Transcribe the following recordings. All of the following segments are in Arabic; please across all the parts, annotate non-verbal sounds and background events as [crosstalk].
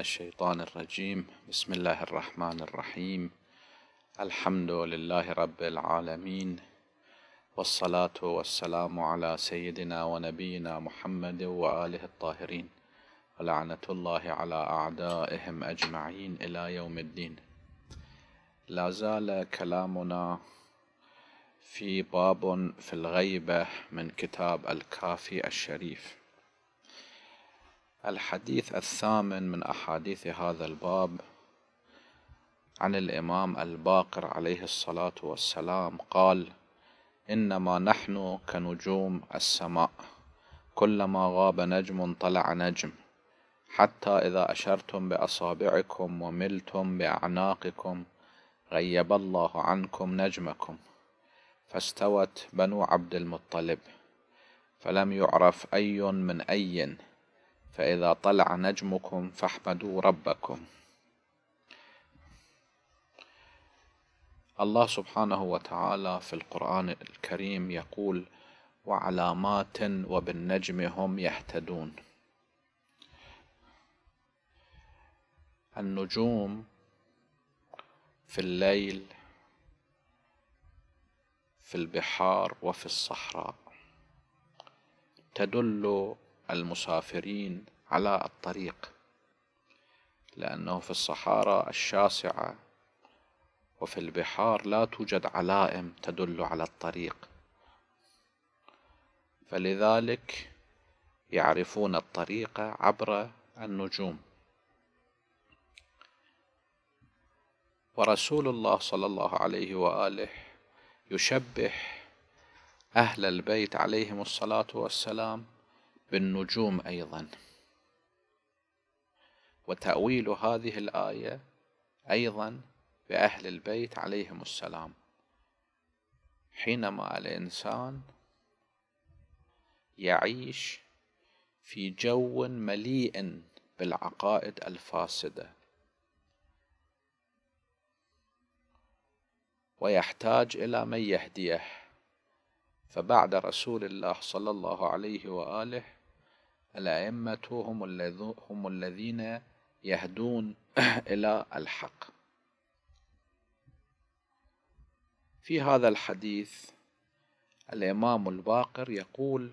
الشيطان الرجيم بسم الله الرحمن الرحيم الحمد لله رب العالمين والصلاة والسلام على سيدنا ونبينا محمد وآله الطاهرين ولعنة الله على أعدائهم أجمعين إلى يوم الدين لا زال كلامنا في باب في الغيبة من كتاب الكافي الشريف الحديث الثامن من أحاديث هذا الباب عن الإمام الباقر عليه الصلاة والسلام قال إنما نحن كنجوم السماء كلما غاب نجم طلع نجم حتى إذا أشرتم بأصابعكم وملتم بأعناقكم غيب الله عنكم نجمكم فاستوت بنو عبد المطلب فلم يعرف أي من أي فإذا طلع نجمكم فاحمدوا ربكم الله سبحانه وتعالى في القرآن الكريم يقول وعلامات وبالنجم هم يهتدون النجوم في الليل في البحار وفي الصحراء تدل المسافرين على الطريق لأنه في الصحارى الشاسعة وفي البحار لا توجد علائم تدل على الطريق فلذلك يعرفون الطريق عبر النجوم ورسول الله صلى الله عليه وآله يشبه أهل البيت عليهم الصلاة والسلام بالنجوم أيضا وتأويل هذه الآية أيضا بأهل البيت عليهم السلام حينما الإنسان يعيش في جو مليء بالعقائد الفاسدة ويحتاج إلى من يهديه فبعد رسول الله صلى الله عليه وآله الأئمة هم, هم الذين يهدون [clears throat] إلى الحق في هذا الحديث الإمام الباقر يقول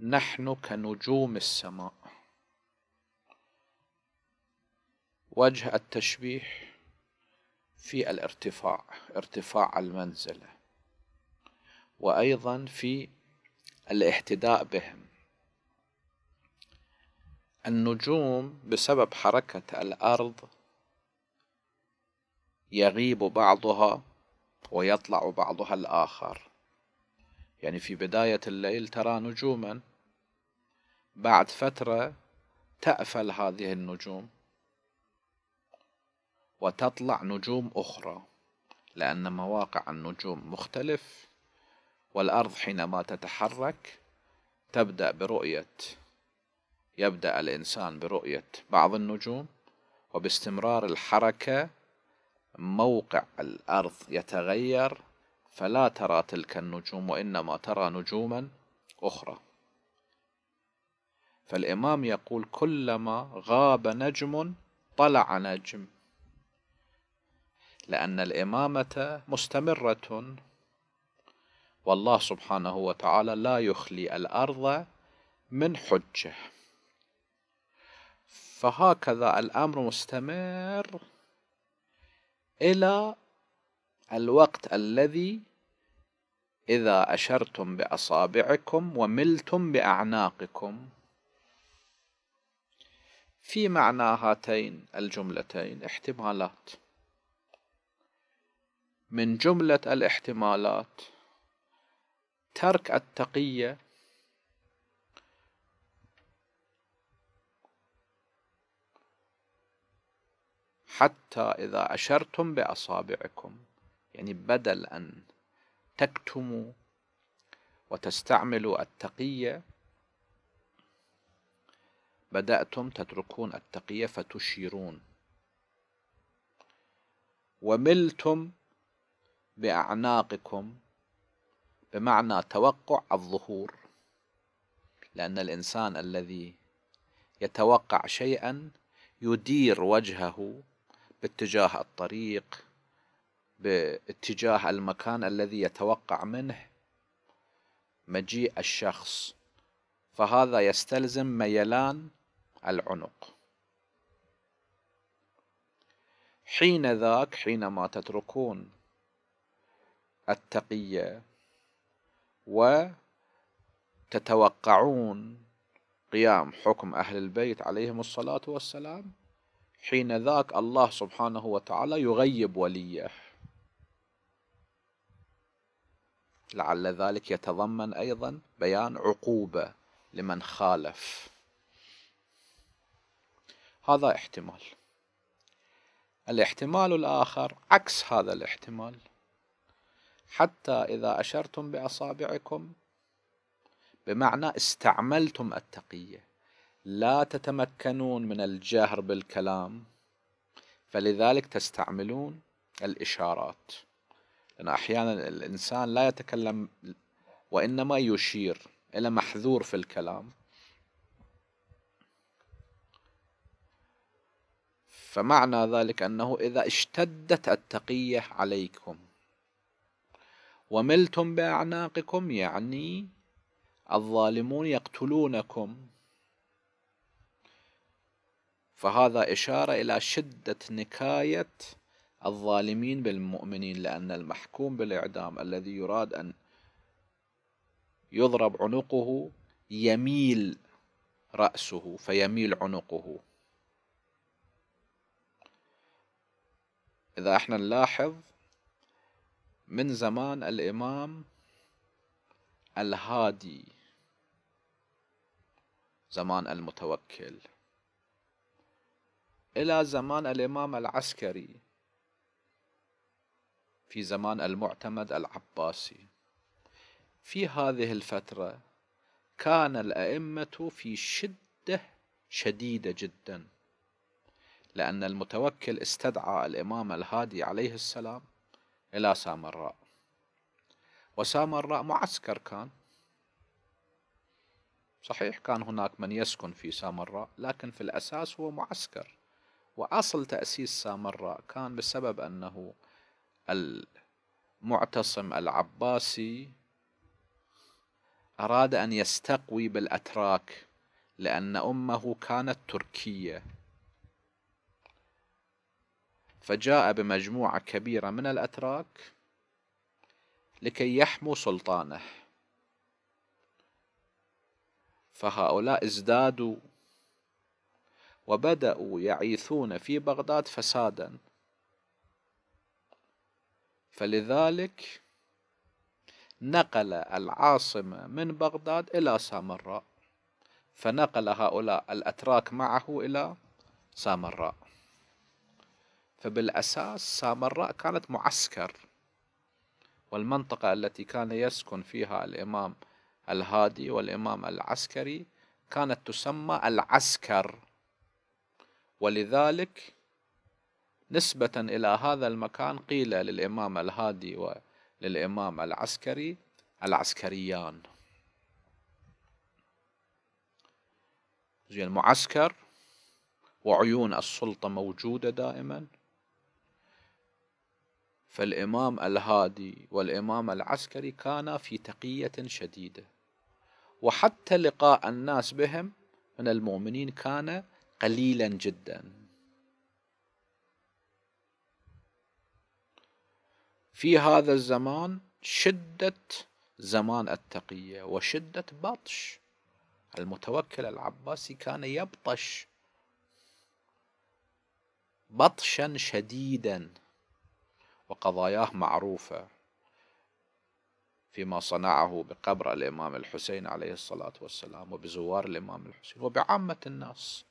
نحن كنجوم السماء وجه التشبيه في الارتفاع ارتفاع المنزله وايضا في الاهتداء بهم النجوم بسبب حركة الأرض يغيب بعضها ويطلع بعضها الآخر يعني في بداية الليل ترى نجوما بعد فترة تأفل هذه النجوم وتطلع نجوم أخرى لأن مواقع النجوم مختلف والأرض حينما تتحرك تبدأ برؤية يبدأ الإنسان برؤية بعض النجوم وباستمرار الحركة موقع الأرض يتغير فلا ترى تلك النجوم وإنما ترى نجوما أخرى فالإمام يقول كلما غاب نجم طلع نجم لأن الإمامة مستمرة والله سبحانه وتعالى لا يخلي الأرض من حجه فهكذا الأمر مستمر إلى الوقت الذي إذا أشرتم بأصابعكم وملتم بأعناقكم في معنى هاتين الجملتين احتمالات من جملة الاحتمالات ترك التقية حتى إذا أشرتم بأصابعكم يعني بدل أن تكتموا وتستعملوا التقية بدأتم تتركون التقية فتشيرون وملتم بأعناقكم بمعنى توقع الظهور لأن الإنسان الذي يتوقع شيئا يدير وجهه باتجاه الطريق باتجاه المكان الذي يتوقع منه مجيء الشخص فهذا يستلزم ميلان العنق حين ذاك حينما تتركون التقية وتتوقعون قيام حكم أهل البيت عليهم الصلاة والسلام حين ذاك الله سبحانه وتعالى يغيب وليه لعل ذلك يتضمن أيضا بيان عقوبة لمن خالف هذا احتمال الاحتمال الآخر عكس هذا الاحتمال حتى إذا أشرتم بأصابعكم بمعنى استعملتم التقية لا تتمكنون من الجهر بالكلام فلذلك تستعملون الإشارات لأن أحيانا الإنسان لا يتكلم وإنما يشير إلى محذور في الكلام فمعنى ذلك أنه إذا اشتدت التقية عليكم وملتم بأعناقكم يعني الظالمون يقتلونكم فهذا إشارة إلى شدة نكاية الظالمين بالمؤمنين لأن المحكوم بالإعدام الذي يراد أن يضرب عنقه يميل رأسه فيميل عنقه إذا احنا نلاحظ من زمان الإمام الهادي زمان المتوكل إلى زمان الإمام العسكري في زمان المعتمد العباسي في هذه الفترة كان الأئمة في شدة شديدة جدا لأن المتوكل استدعى الإمام الهادي عليه السلام إلى سامراء وسامراء معسكر كان صحيح كان هناك من يسكن في سامراء لكن في الأساس هو معسكر وأصل تأسيس سامراء كان بسبب أنه المعتصم العباسي أراد أن يستقوي بالأتراك لأن أمه كانت تركية فجاء بمجموعة كبيرة من الأتراك لكي يحموا سلطانه فهؤلاء ازدادوا وبدأوا يعيثون في بغداد فسادا فلذلك نقل العاصمة من بغداد إلى سامراء فنقل هؤلاء الأتراك معه إلى سامراء فبالأساس سامراء كانت معسكر والمنطقة التي كان يسكن فيها الإمام الهادي والإمام العسكري كانت تسمى العسكر ولذلك نسبة إلى هذا المكان قيل للإمام الهادي وللإمام العسكري العسكريان زين المعسكر وعيون السلطة موجودة دائما فالإمام الهادي والإمام العسكري كانا في تقية شديدة وحتى لقاء الناس بهم من المؤمنين كان قليلا جدا في هذا الزمان شدة زمان التقية وشدة بطش المتوكل العباسي كان يبطش بطشا شديدا وقضاياه معروفة فيما صنعه بقبر الإمام الحسين عليه الصلاة والسلام وبزوار الإمام الحسين وبعامة الناس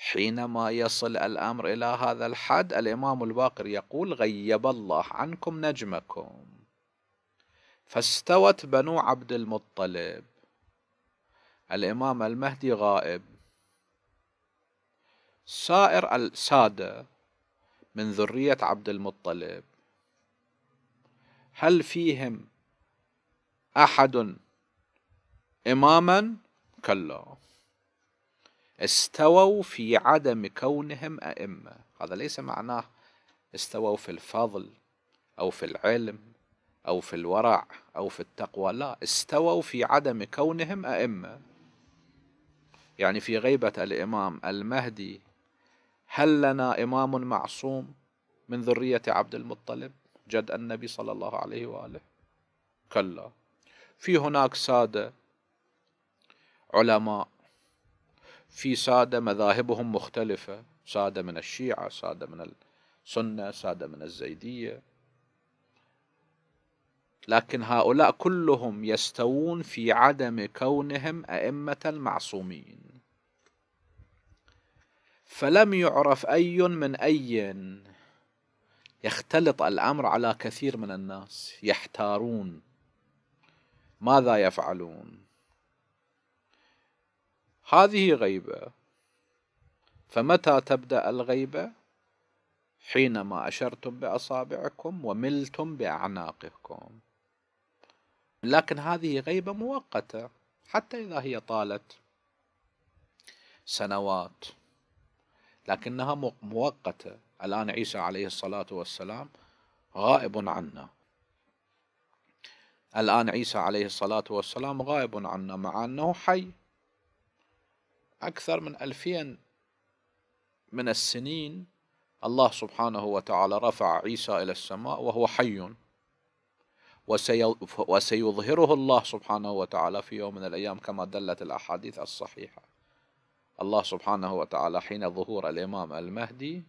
حينما يصل الأمر إلى هذا الحد الإمام الباقر يقول غيب الله عنكم نجمكم فاستوت بنو عبد المطلب الإمام المهدي غائب سائر السادة من ذرية عبد المطلب هل فيهم أحد إماما؟ كلا استووا في عدم كونهم أئمة هذا ليس معناه استووا في الفضل أو في العلم أو في الورع أو في التقوى لا استووا في عدم كونهم أئمة يعني في غيبة الإمام المهدي هل لنا إمام معصوم من ذرية عبد المطلب جد النبي صلى الله عليه وآله كلا في هناك سادة علماء في سادة مذاهبهم مختلفة سادة من الشيعة سادة من السنة سادة من الزيدية لكن هؤلاء كلهم يستوون في عدم كونهم أئمة معصومين فلم يعرف أي من أي يختلط الأمر على كثير من الناس يحتارون ماذا يفعلون هذه غيبة فمتى تبدأ الغيبة حينما أشرتم بأصابعكم وملتم بأعناقكم لكن هذه غيبة مؤقتة حتى إذا هي طالت سنوات لكنها مؤقتة الآن عيسى عليه الصلاة والسلام غائب عنا الآن عيسى عليه الصلاة والسلام غائب عنا مع أنه حي أكثر من ألفين من السنين الله سبحانه وتعالى رفع عيسى إلى السماء وهو حي وسيظهره الله سبحانه وتعالى في يوم من الأيام كما دلت الأحاديث الصحيحة الله سبحانه وتعالى حين ظهور الإمام المهدي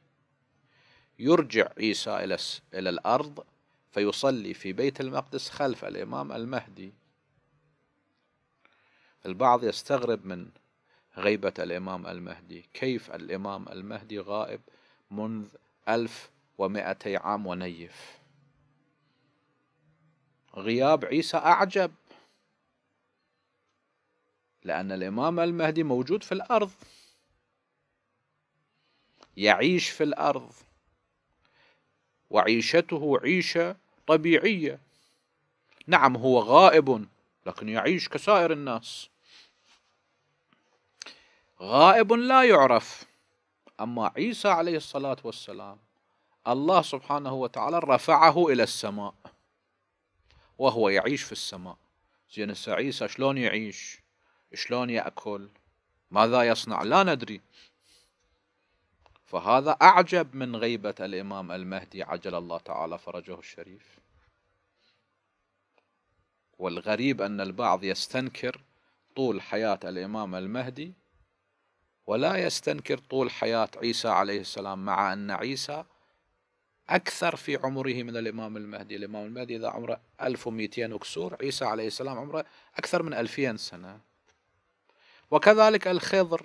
يرجع عيسى إلى, إلى الأرض فيصلي في بيت المقدس خلف الإمام المهدي البعض يستغرب من غيبة الإمام المهدي كيف الإمام المهدي غائب منذ ألف ومائتي عام ونيف غياب عيسى أعجب لأن الإمام المهدي موجود في الأرض يعيش في الأرض وعيشته عيشة طبيعية نعم هو غائب لكن يعيش كسائر الناس غائب لا يعرف أما عيسى عليه الصلاة والسلام الله سبحانه وتعالى رفعه إلى السماء وهو يعيش في السماء زين هسه عيسى شلون يعيش شلون يأكل ماذا يصنع لا ندري فهذا أعجب من غيبة الإمام المهدي عجل الله تعالى فرجه الشريف والغريب أن البعض يستنكر طول حياة الإمام المهدي ولا يستنكر طول حياة عيسى عليه السلام مع أن عيسى أكثر في عمره من الإمام المهدي الإمام المهدي إذا عمره 1200 وكسور عيسى عليه السلام عمره أكثر من 2000 سنة وكذلك الخضر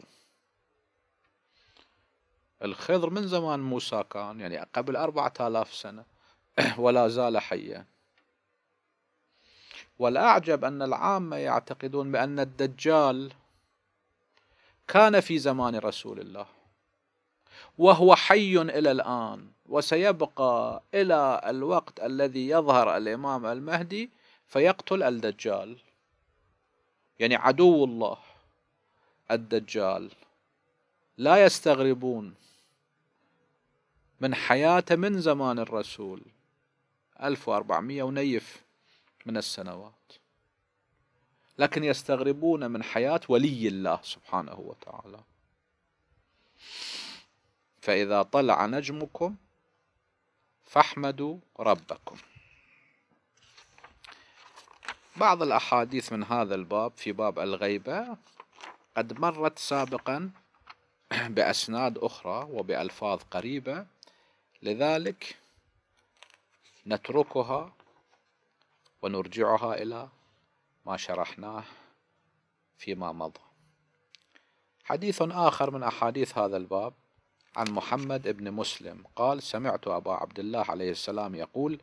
الخضر من زمان موسى كان يعني قبل أربعة آلاف سنة [clears throat] ولا زال حيا والأعجب أن العامة يعتقدون بأن الدجال كان في زمان رسول الله وهو حي الى الان وسيبقى الى الوقت الذي يظهر الامام المهدي فيقتل الدجال يعني عدو الله الدجال لا يستغربون من حياته من زمان الرسول 1400 ونيف من السنوات لكن يستغربون من حياة ولي الله سبحانه وتعالى فإذا طلع نجمكم فاحمدوا ربكم بعض الأحاديث من هذا الباب في باب الغيبة قد مرت سابقا بأسناد أخرى وبألفاظ قريبة لذلك نتركها ونرجعها إلى ما شرحناه فيما مضى حديث آخر من أحاديث هذا الباب عن محمد بن مسلم قال سمعت أبا عبد الله عليه السلام يقول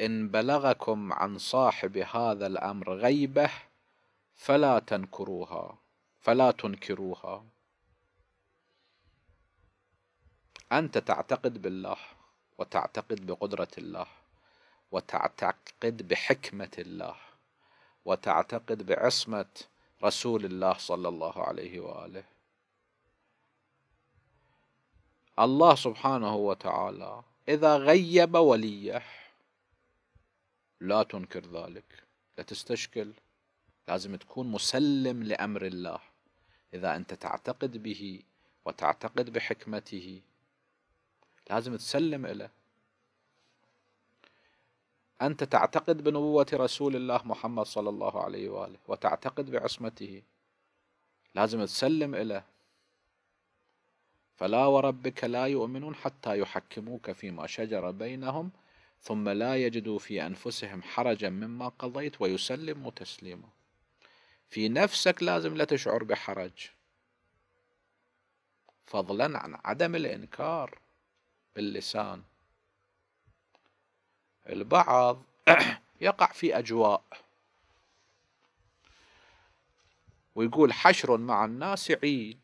إن بلغكم عن صاحب هذا الأمر غيبة فلا تنكروها فلا تنكروها أنت تعتقد بالله وتعتقد بقدرة الله وتعتقد بحكمة الله وتعتقد بعصمة رسول الله صلى الله عليه وآله الله سبحانه وتعالى إذا غيب وليه لا تنكر ذلك لا تستشكل لازم تكون مسلم لأمر الله إذا أنت تعتقد به وتعتقد بحكمته لازم تسلم له أنت تعتقد بنبوة رسول الله محمد صلى الله عليه وآله وتعتقد بعصمته لازم تسلم إليه فلا وربك لا يؤمنون حتى يحكموك فيما شجر بينهم ثم لا يجدوا في أنفسهم حرجا مما قضيت ويسلموا تسليما في نفسك لازم لا تشعر بحرج فضلا عن عدم الإنكار باللسان البعض يقع في أجواء ويقول حشر مع الناس عيد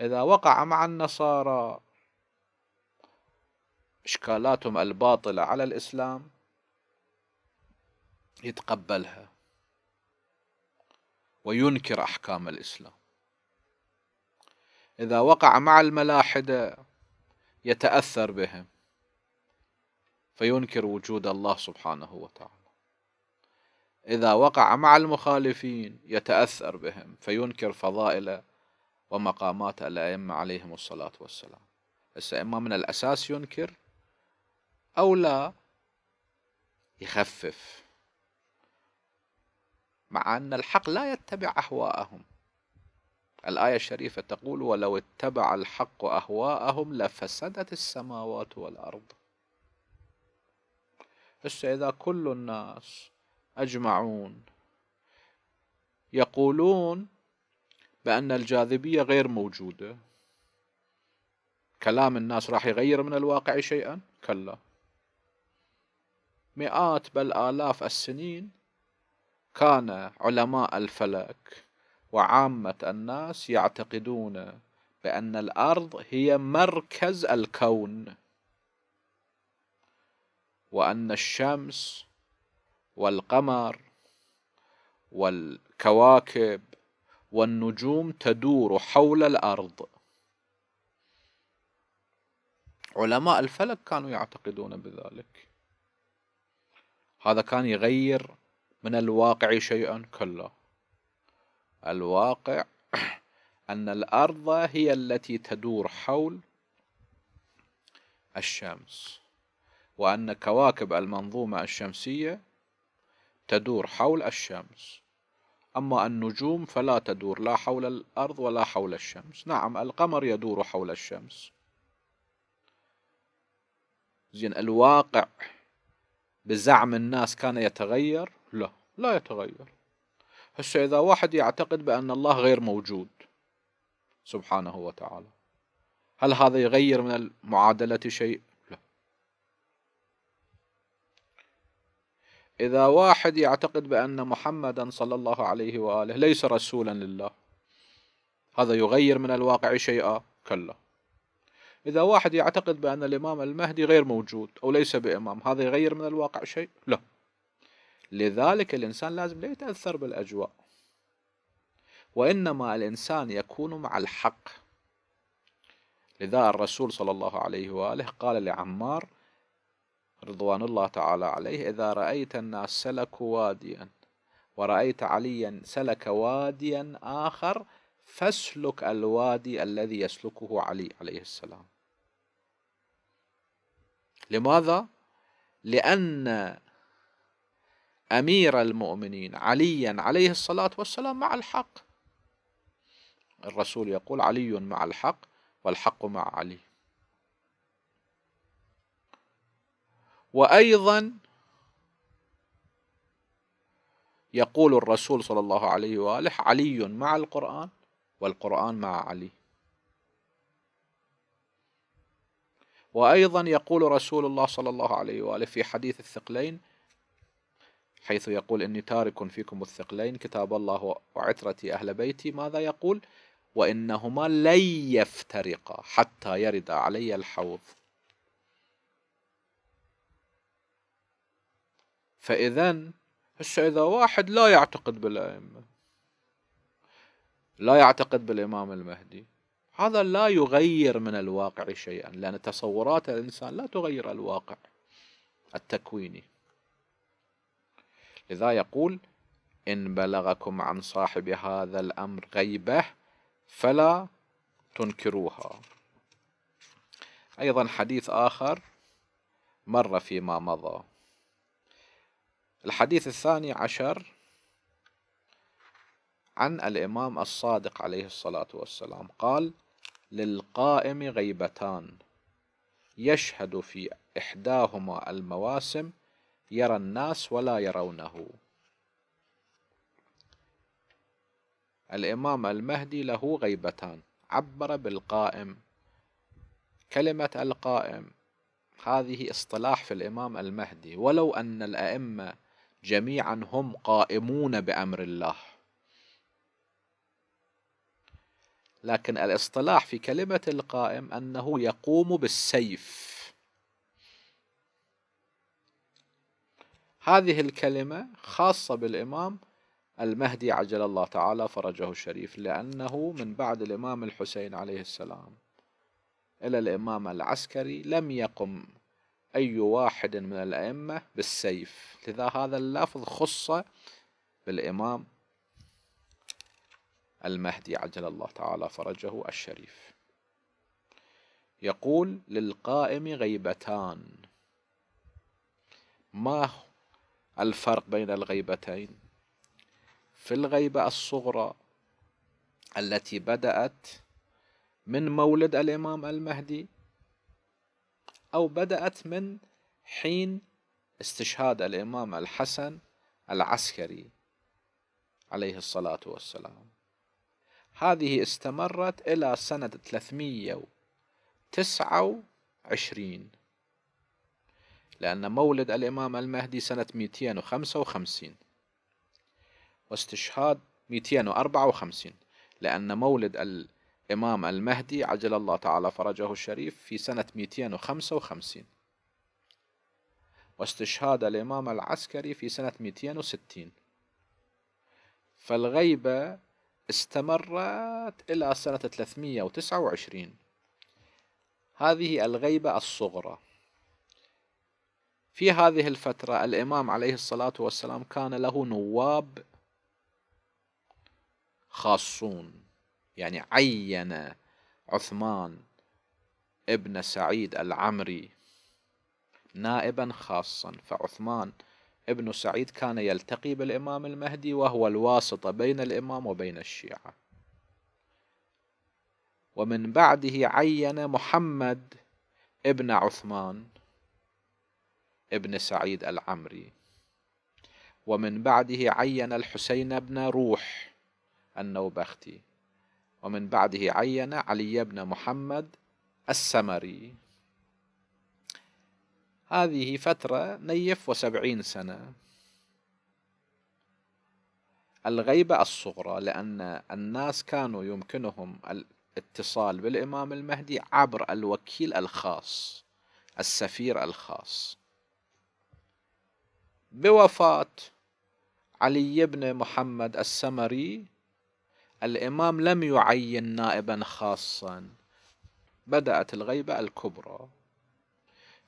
إذا وقع مع النصارى إشكالاتهم الباطلة على الإسلام يتقبلها وينكر أحكام الإسلام إذا وقع مع الملاحدة يتأثر بهم فينكر وجود الله سبحانه وتعالى إذا وقع مع المخالفين يتأثر بهم فينكر فضائل ومقامات الأئمة عليهم الصلاة والسلام هسه إما من الأساس ينكر أو لا يخفف مع أن الحق لا يتبع أهواءهم الآية الشريفة تقول ولو اتبع الحق أهواءهم لفسدت السماوات والأرض هسه إذا كل الناس أجمعون يقولون بأن الجاذبية غير موجودة كلام الناس راح يغير من الواقع شيئا؟ كلا مئات بل آلاف السنين كان علماء الفلك وعامة الناس يعتقدون بأن الأرض هي مركز الكون وأن الشمس والقمر والكواكب والنجوم تدور حول الأرض علماء الفلك كانوا يعتقدون بذلك هذا كان يغير من الواقع شيئا كله الواقع [clears throat] أن الأرض هي التي تدور حول الشمس وأن كواكب المنظومة الشمسية تدور حول الشمس أما النجوم فلا تدور لا حول الأرض ولا حول الشمس نعم القمر يدور حول الشمس زين الواقع بزعم الناس كان يتغير لا لا يتغير هسه إذا واحد يعتقد بأن الله غير موجود سبحانه وتعالى هل هذا يغير من المعادلة شيء إذا واحد يعتقد بأن محمدا صلى الله عليه وآله ليس رسولا لله هذا يغير من الواقع شيئا كلا إذا واحد يعتقد بأن الإمام المهدي غير موجود أو ليس بإمام هذا يغير من الواقع شيء لا لذلك الإنسان لازم لا يتأثر بالأجواء وإنما الإنسان يكون مع الحق لذا الرسول صلى الله عليه وآله قال لعمار رضوان الله تعالى عليه إذا رأيت الناس سلكوا واديا ورأيت عليا سلك واديا آخر فاسلك الوادي الذي يسلكه علي عليه السلام لماذا؟ لأن أمير المؤمنين عليا عليه الصلاة والسلام مع الحق الرسول يقول علي مع الحق والحق مع علي وأيضا يقول الرسول صلى الله عليه وآله علي مع القرآن والقرآن مع علي وأيضا يقول رسول الله صلى الله عليه وآله في حديث الثقلين حيث يقول إني تارك فيكم الثقلين كتاب الله وعترتي أهل بيتي ماذا يقول وإنهما لن يفترقا حتى يرد علي الحوض فإذا هسه إذا واحد لا يعتقد بالأئمة لا يعتقد بالإمام المهدي هذا لا يغير من الواقع شيئا لأن تصورات الإنسان لا تغير الواقع التكويني لذا يقول إن بلغكم عن صاحب هذا الأمر غيبة فلا تنكروها أيضا حديث آخر مر فيما مضى الحديث الثاني عشر عن الإمام الصادق عليه الصلاة والسلام قال للقائم غيبتان يشهد في إحداهما المواسم يرى الناس ولا يرونه الإمام المهدي له غيبتان عبر بالقائم كلمة القائم هذه اصطلاح في الإمام المهدي ولو أن الأئمة جميعا هم قائمون بأمر الله لكن الاصطلاح في كلمة القائم أنه يقوم بالسيف هذه الكلمة خاصة بالإمام المهدي عجل الله تعالى فرجه الشريف لأنه من بعد الإمام الحسين عليه السلام إلى الإمام العسكري لم يقم أي واحد من الأئمة بالسيف لذا هذا اللفظ خص بالإمام المهدي عجل الله تعالى فرجه الشريف يقول للقائم غيبتان ما الفرق بين الغيبتين في الغيبة الصغرى التي بدأت من مولد الإمام المهدي أو بدأت من حين استشهاد الإمام الحسن العسكري عليه الصلاة والسلام هذه استمرت إلى سنة 329 لأن مولد الإمام المهدي سنة 255 واستشهاد 254 لأن مولد إمام المهدي عجل الله تعالى فرجه الشريف في سنة 255 واستشهاد الإمام العسكري في سنة 260 فالغيبة استمرت إلى سنة 329 هذه الغيبة الصغرى في هذه الفترة الإمام عليه الصلاة والسلام كان له نواب خاصون يعني عين عثمان ابن سعيد العمري نائبا خاصا فعثمان ابن سعيد كان يلتقي بالإمام المهدي وهو الواسطة بين الإمام وبين الشيعة ومن بعده عين محمد ابن عثمان ابن سعيد العمري ومن بعده عين الحسين بن روح النوبختي ومن بعده عين علي بن محمد السمري هذه فترة نيف وسبعين سنة الغيبة الصغرى لأن الناس كانوا يمكنهم الاتصال بالإمام المهدي عبر الوكيل الخاص السفير الخاص بوفاة علي بن محمد السمري الإمام لم يعين نائبا خاصا بدأت الغيبة الكبرى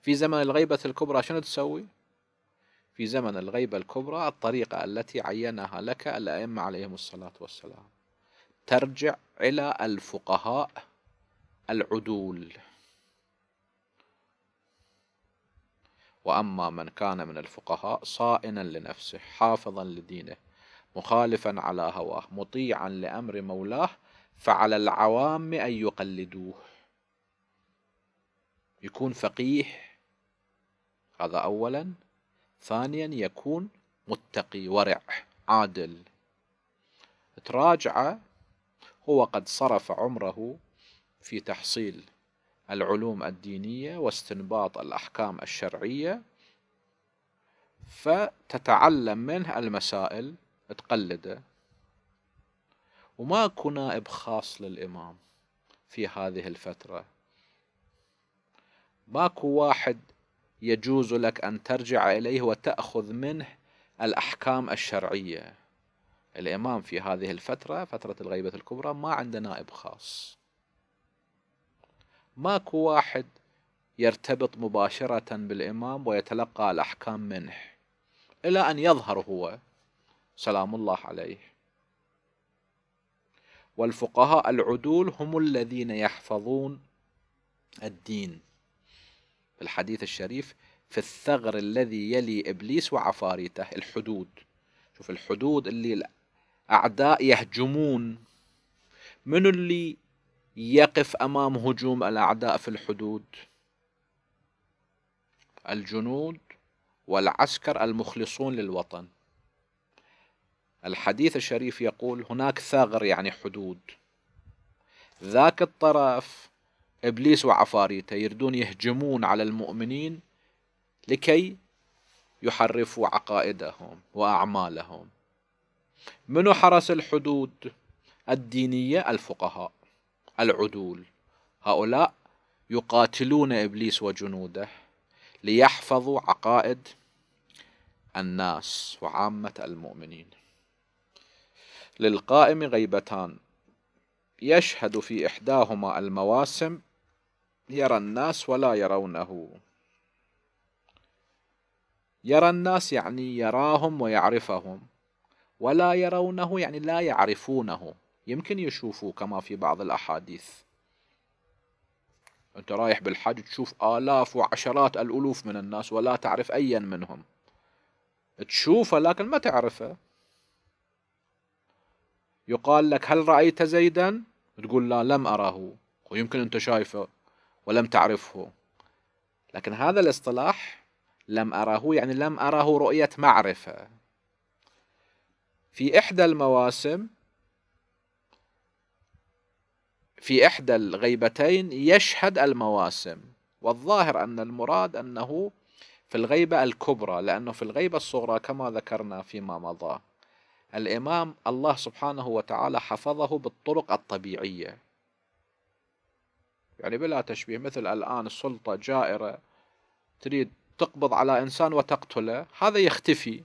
في زمن الغيبة الكبرى شنو تسوي؟ في زمن الغيبة الكبرى الطريقة التي عينها لك الأئمة عليهم الصلاة والسلام ترجع إلى الفقهاء العدول وأما من كان من الفقهاء صائنا لنفسه حافظا لدينه مخالفا على هواه مطيعا لأمر مولاه فعلى العوام أن يقلدوه يكون فقيه هذا أولا ثانيا يكون متقي ورع عادل تراجع هو قد صرف عمره في تحصيل العلوم الدينية واستنباط الأحكام الشرعية فتتعلم منه المسائل تقلده وماكو نائب خاص للإمام في هذه الفترة ماكو واحد يجوز لك أن ترجع إليه وتأخذ منه الأحكام الشرعية الإمام في هذه الفترة فترة الغيبة الكبرى ما عنده نائب خاص ماكو واحد يرتبط مباشرة بالإمام ويتلقى الأحكام منه إلى أن يظهر هو سلام الله عليه والفقهاء العدول هم الذين يحفظون الدين في الحديث الشريف في الثغر الذي يلي إبليس وعفاريته الحدود شوف الحدود اللي الأعداء يهجمون من اللي يقف أمام هجوم الأعداء في الحدود الجنود والعسكر المخلصون للوطن الحديث الشريف يقول هناك ثغر يعني حدود ذاك الطرف ابليس وعفاريته يردون يهجمون على المؤمنين لكي يحرفوا عقائدهم واعمالهم منو حرس الحدود الدينيه الفقهاء العدول هؤلاء يقاتلون ابليس وجنوده ليحفظوا عقائد الناس وعامه المؤمنين للقائم غيبتان يشهد في إحداهما المواسم يرى الناس ولا يرونه يرى الناس يعني يراهم ويعرفهم ولا يرونه يعني لا يعرفونه يمكن يشوفوه كما في بعض الأحاديث أنت رايح بالحج تشوف آلاف وعشرات الألوف من الناس ولا تعرف أيا منهم تشوفه لكن ما تعرفه يقال لك هل رأيت زيدا تقول لا لم أراه ويمكن أنت شايفه ولم تعرفه لكن هذا الاصطلاح لم أراه يعني لم أراه رؤية معرفة في إحدى المواسم في إحدى الغيبتين يشهد المواسم والظاهر أن المراد أنه في الغيبة الكبرى لأنه في الغيبة الصغرى كما ذكرنا فيما مضى الإمام الله سبحانه وتعالى حفظه بالطرق الطبيعية يعني بلا تشبيه مثل الآن السلطة جائرة تريد تقبض على إنسان وتقتله هذا يختفي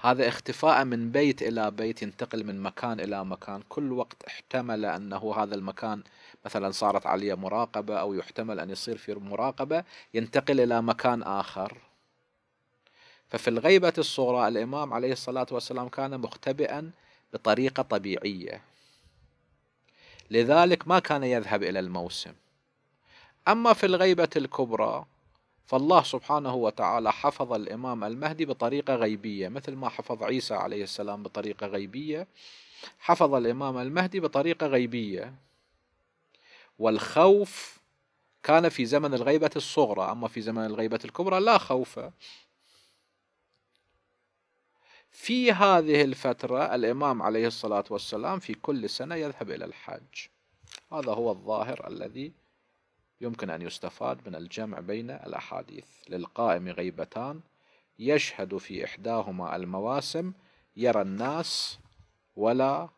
هذا اختفاء من بيت إلى بيت ينتقل من مكان إلى مكان كل وقت احتمل أنه هذا المكان مثلا صارت عليه مراقبة أو يحتمل أن يصير في مراقبة ينتقل إلى مكان آخر ففي الغيبة الصغرى الإمام عليه الصلاة والسلام كان مختبئا بطريقة طبيعية لذلك ما كان يذهب إلى الموسم أما في الغيبة الكبرى فالله سبحانه وتعالى حفظ الإمام المهدي بطريقة غيبية مثل ما حفظ عيسى عليه السلام بطريقة غيبية حفظ الإمام المهدي بطريقة غيبية والخوف كان في زمن الغيبة الصغرى أما في زمن الغيبة الكبرى لا خوف في هذه الفترة الإمام عليه الصلاة والسلام في كل سنة يذهب إلى الحج هذا هو الظاهر الذي يمكن أن يستفاد من الجمع بين الأحاديث للقائم غيبتان يشهد في إحداهما المواسم يرى الناس ولا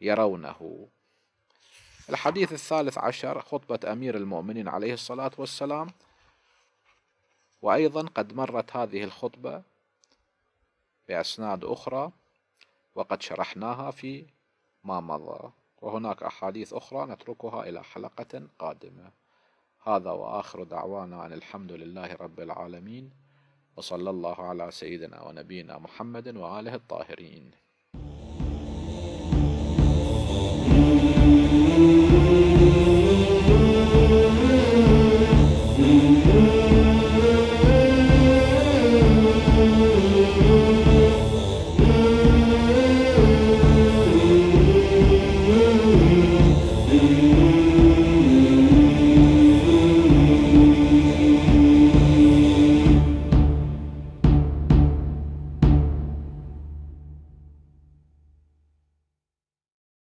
يرونه الحديث الثالث عشر خطبة أمير المؤمنين عليه الصلاة والسلام وأيضا قد مرت هذه الخطبة بأسناد أخرى وقد شرحناها في ما مضى وهناك أحاديث أخرى نتركها إلى حلقة قادمة هذا وآخر دعوانا أن الحمد لله رب العالمين وصلى الله على سيدنا ونبينا محمد وآله الطاهرين